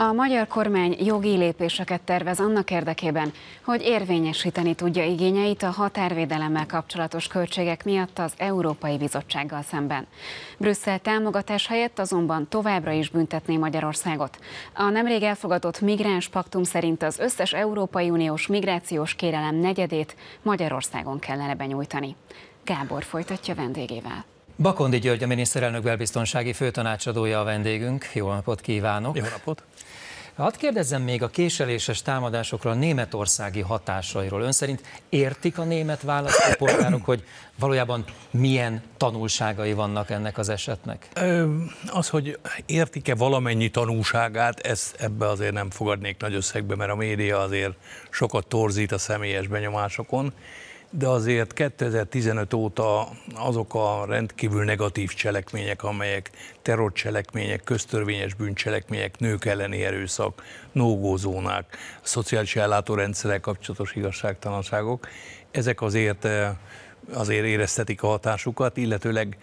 A magyar kormány jogi lépéseket tervez annak érdekében, hogy érvényesíteni tudja igényeit a határvédelemmel kapcsolatos költségek miatt az Európai Bizottsággal szemben. Brüsszel támogatás helyett azonban továbbra is büntetné Magyarországot. A nemrég elfogadott migráns paktum szerint az összes Európai Uniós migrációs kérelem negyedét Magyarországon kellene benyújtani. Gábor folytatja vendégével. Bakondi György, a miniszterelnök belbiztonsági főtanácsadója a vendégünk. Jó napot kívánok! Jó napot! Hadd kérdezzem még a késeléses támadásokról, a németországi hatásairól. Ön szerint értik a német választópolgárok, hogy valójában milyen tanulságai vannak ennek az esetnek? Az, hogy értik-e valamennyi tanulságát, ez ebbe azért nem fogadnék nagy összegbe, mert a média azért sokat torzít a személyes benyomásokon de azért 2015 óta azok a rendkívül negatív cselekmények, amelyek terrorcselekmények, köztörvényes bűncselekmények, nők elleni erőszak, nógózónák, szociális ellátórendszerek kapcsolatos igazságtalanságok, ezek azért eh, azért éreztetik a hatásukat, illetőleg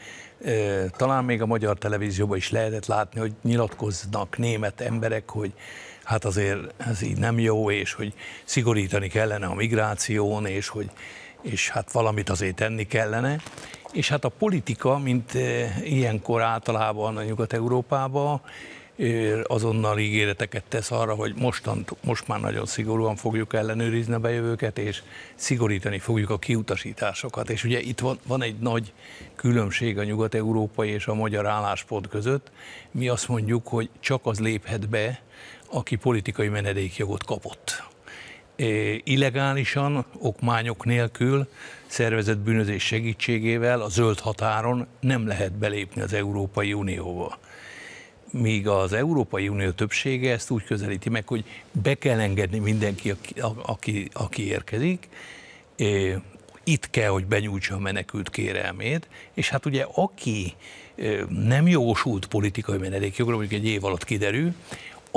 eh, talán még a magyar televízióban is lehetett látni, hogy nyilatkoznak német emberek, hogy hát azért ez így nem jó, és hogy szigorítani kellene a migráción, és hogy és hát valamit azért tenni kellene. És hát a politika, mint eh, ilyenkor általában a Nyugat-Európában, eh, azonnal ígéreteket tesz arra, hogy mostant, most már nagyon szigorúan fogjuk ellenőrizni a bejövőket, és szigorítani fogjuk a kiutasításokat. És ugye itt van, van egy nagy különbség a nyugat-európai és a magyar álláspont között. Mi azt mondjuk, hogy csak az léphet be, aki politikai menedékjogot kapott illegálisan, okmányok nélkül, szervezett bűnözés segítségével a zöld határon nem lehet belépni az Európai Unióba. Míg az Európai Unió többsége ezt úgy közelíti meg, hogy be kell engedni mindenki, aki, aki, aki érkezik, itt kell, hogy benyújtsa a menekült kérelmét, és hát ugye aki nem jogosult politikai menedékjogra, mondjuk egy év alatt kiderül,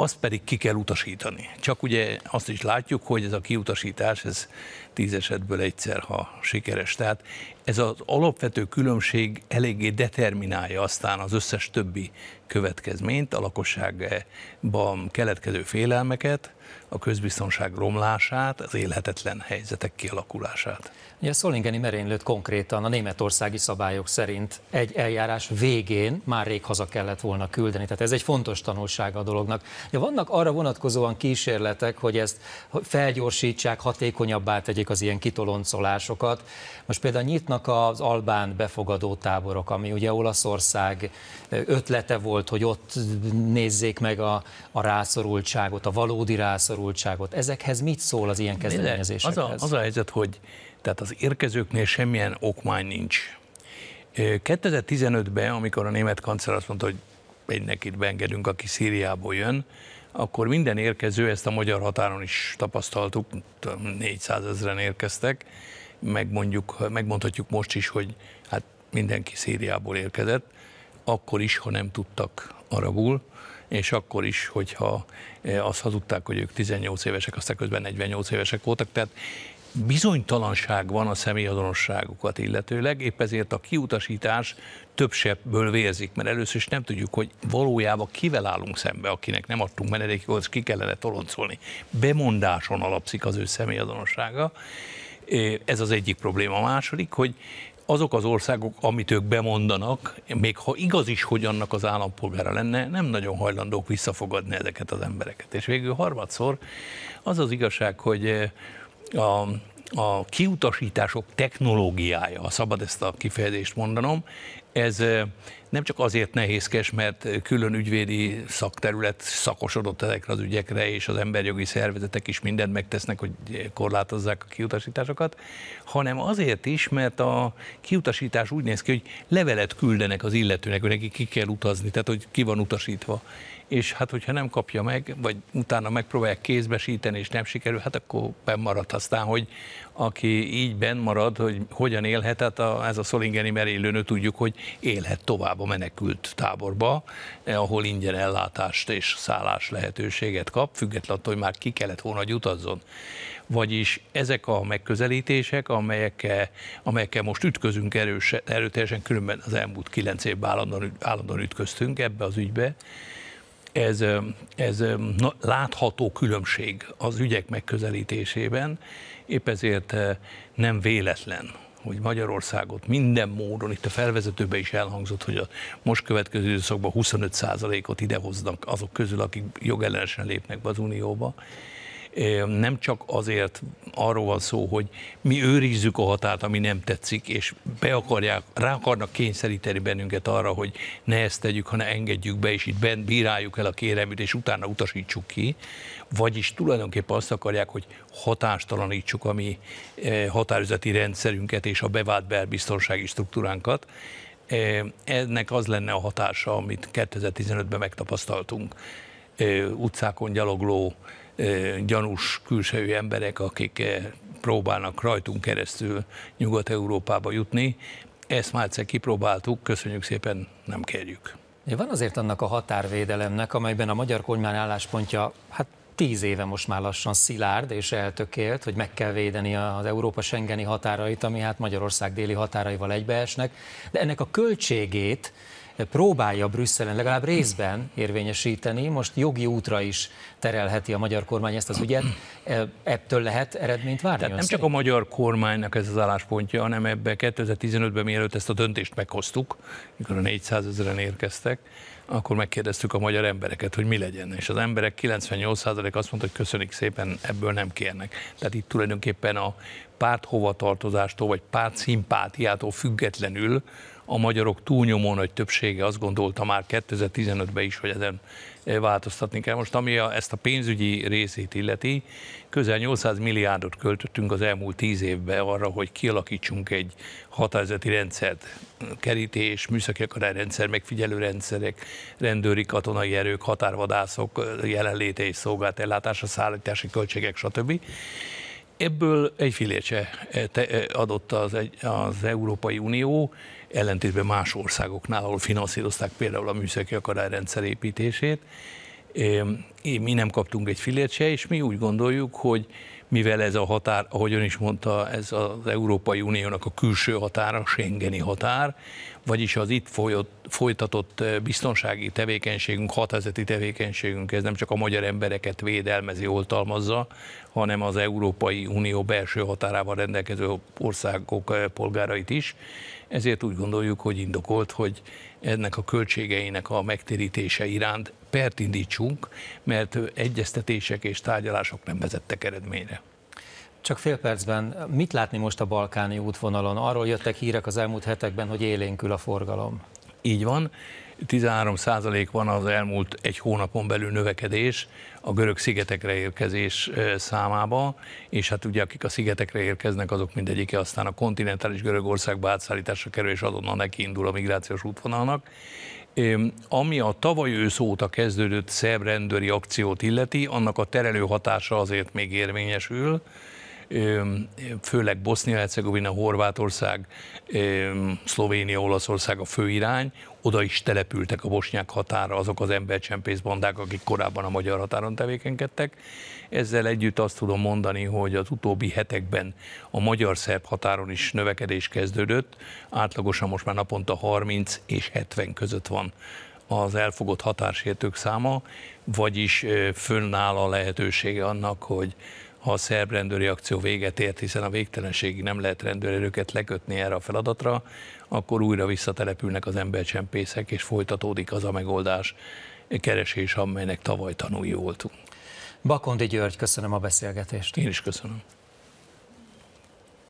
azt pedig ki kell utasítani. Csak ugye azt is látjuk, hogy ez a kiutasítás, ez tíz esetből egyszer, ha sikeres. Tehát ez az alapvető különbség eléggé determinálja aztán az összes többi következményt, a lakosságban keletkező félelmeket, a közbiztonság romlását, az élhetetlen helyzetek kialakulását. Ugye Szolingeni merénylőt konkrétan a németországi szabályok szerint egy eljárás végén már rég haza kellett volna küldeni, tehát ez egy fontos tanulsága a dolognak. Ja vannak arra vonatkozóan kísérletek, hogy ezt felgyorsítsák, hatékonyabbá tegyék az ilyen kitoloncolásokat. Most például nyitnak vannak az albán befogadó táborok, ami ugye Olaszország ötlete volt, hogy ott nézzék meg a, a rászorultságot, a valódi rászorultságot. Ezekhez mit szól az ilyen kezdeményezésekhez? Az a, az a helyzet, hogy tehát az érkezőknél semmilyen okmány nincs. 2015-ben, amikor a német kancellár azt mondta, hogy mindenkit beengedünk, aki Szíriából jön, akkor minden érkező, ezt a magyar határon is tapasztaltuk, 400 ezeren érkeztek, megmondjuk, megmondhatjuk most is, hogy hát mindenki Szíriából érkezett, akkor is, ha nem tudtak arabul, és akkor is, hogyha e, azt hazudták, hogy ők 18 évesek, aztán közben 48 évesek voltak, tehát bizonytalanság van a személyazonosságukat illetőleg, épp ezért a kiutasítás több sebből vérzik, mert először is nem tudjuk, hogy valójában kivel állunk szembe, akinek nem adtunk menedékjogot, ki kellene toloncolni. Bemondáson alapszik az ő személyazonossága, ez az egyik probléma. A második, hogy azok az országok, amit ők bemondanak, még ha igaz is, hogy annak az állampolgára lenne, nem nagyon hajlandók visszafogadni ezeket az embereket. És végül harmadszor az az igazság, hogy a, a kiutasítások technológiája, ha szabad ezt a kifejezést mondanom, ez nem csak azért nehézkes, mert külön ügyvédi szakterület szakosodott ezekre az ügyekre, és az emberjogi szervezetek is mindent megtesznek, hogy korlátozzák a kiutasításokat, hanem azért is, mert a kiutasítás úgy néz ki, hogy levelet küldenek az illetőnek, hogy neki ki kell utazni, tehát hogy ki van utasítva. És hát, hogyha nem kapja meg, vagy utána megpróbálják kézbesíteni, és nem sikerül, hát akkor bennmarad aztán, hogy aki így benn marad, hogy hogyan élhet, hát a, ez a szolingeni merélőnő tudjuk, hogy élhet tovább a menekült táborba, eh, ahol ingyen ellátást és szállás lehetőséget kap, függetlenül attól, hogy már ki kellett volna, hogy utazzon. Vagyis ezek a megközelítések, amelyekkel, amelyekkel most ütközünk erős, erőteljesen, különben az elmúlt kilenc évben állandóan, állandóan ütköztünk ebbe az ügybe, ez, eh, ez eh, na, látható különbség az ügyek megközelítésében, épp ezért nem véletlen, hogy Magyarországot minden módon, itt a felvezetőben is elhangzott, hogy a most következő időszakban 25%-ot idehoznak azok közül, akik jogellenesen lépnek be az Unióba, nem csak azért arról van szó, hogy mi őrizzük a határt, ami nem tetszik, és be akarják, rá akarnak kényszeríteni bennünket arra, hogy ne ezt tegyük, hanem engedjük be, és itt bent bíráljuk el a kérelmüt, és utána utasítsuk ki, vagyis tulajdonképpen azt akarják, hogy hatástalanítsuk a mi határozati rendszerünket és a bevált belbiztonsági struktúránkat, ennek az lenne a hatása, amit 2015-ben megtapasztaltunk. Utcákon gyalogló gyanús külsejű emberek, akik próbálnak rajtunk keresztül Nyugat-Európába jutni. Ezt már egyszer kipróbáltuk, köszönjük szépen, nem kérjük. Van azért annak a határvédelemnek, amelyben a magyar kormány álláspontja, hát tíz éve most már lassan szilárd és eltökélt, hogy meg kell védeni az Európa Schengeni határait, ami hát Magyarország déli határaival egybeesnek, de ennek a költségét próbálja Brüsszelen legalább részben érvényesíteni, most jogi útra is terelheti a magyar kormány ezt az ügyet, ettől lehet eredményt várni? Tehát nem szerint? csak a magyar kormánynak ez az álláspontja, hanem ebbe 2015-ben mielőtt ezt a döntést meghoztuk, mikor a 400 ezeren érkeztek, akkor megkérdeztük a magyar embereket, hogy mi legyen, és az emberek 98% azt mondta, hogy köszönik szépen, ebből nem kérnek. Tehát itt tulajdonképpen a párt hovatartozástól, vagy párt szimpátiától függetlenül a magyarok túlnyomó nagy többsége azt gondolta már 2015-ben is, hogy ezen eh, változtatni kell. Most ami a, ezt a pénzügyi részét illeti, közel 800 milliárdot költöttünk az elmúlt 10 évben arra, hogy kialakítsunk egy határozati rendszert, kerítés, műszaki akadályrendszer, megfigyelő rendszerek, rendőri, katonai erők, határvadászok eh, jelenléte és ellátása, szállítási költségek, stb. Ebből egy filécse eh, eh, adott az, az Európai Unió, ellentétben más országoknál, ahol finanszírozták például a műszaki akadályrendszer építését. Mi nem kaptunk egy filét és mi úgy gondoljuk, hogy mivel ez a határ, ahogy ön is mondta, ez az Európai Uniónak a külső határa, a Schengeni határ, vagyis az itt folyott, folytatott biztonsági tevékenységünk, hatászati tevékenységünk, ez nem csak a magyar embereket védelmezi, oltalmazza, hanem az Európai Unió belső határával rendelkező országok polgárait is. Ezért úgy gondoljuk, hogy indokolt, hogy ennek a költségeinek a megtérítése iránt pert indítsunk, mert egyeztetések és tárgyalások nem vezettek eredményre. Csak fél percben, mit látni most a balkáni útvonalon? Arról jöttek hírek az elmúlt hetekben, hogy élénkül a forgalom. Így van, 13 százalék van az elmúlt egy hónapon belül növekedés a görög szigetekre érkezés számába, és hát ugye akik a szigetekre érkeznek, azok mindegyike aztán a kontinentális Görögországba átszállításra kerül, és azonnal neki indul a migrációs útvonalnak, ami a tavaly ősz óta kezdődött szebb rendőri akciót illeti, annak a terelő hatása azért még érvényesül, főleg Bosznia-Hercegovina, Horvátország, Szlovénia, Olaszország a fő irány, oda is települtek a bosnyák határa azok az embercsempészbandák, akik korábban a magyar határon tevékenykedtek. Ezzel együtt azt tudom mondani, hogy az utóbbi hetekben a magyar-szerb határon is növekedés kezdődött, átlagosan most már naponta 30 és 70 között van az elfogott határsértők száma, vagyis fönnáll a lehetősége annak, hogy ha a szerb rendőri akció véget ért, hiszen a végtelenségig nem lehet rendőrerőket lekötni erre a feladatra, akkor újra visszatelepülnek az embercsempészek, és folytatódik az a megoldás keresés, amelynek tavaly tanúi voltunk. Bakondi György, köszönöm a beszélgetést. Én is köszönöm.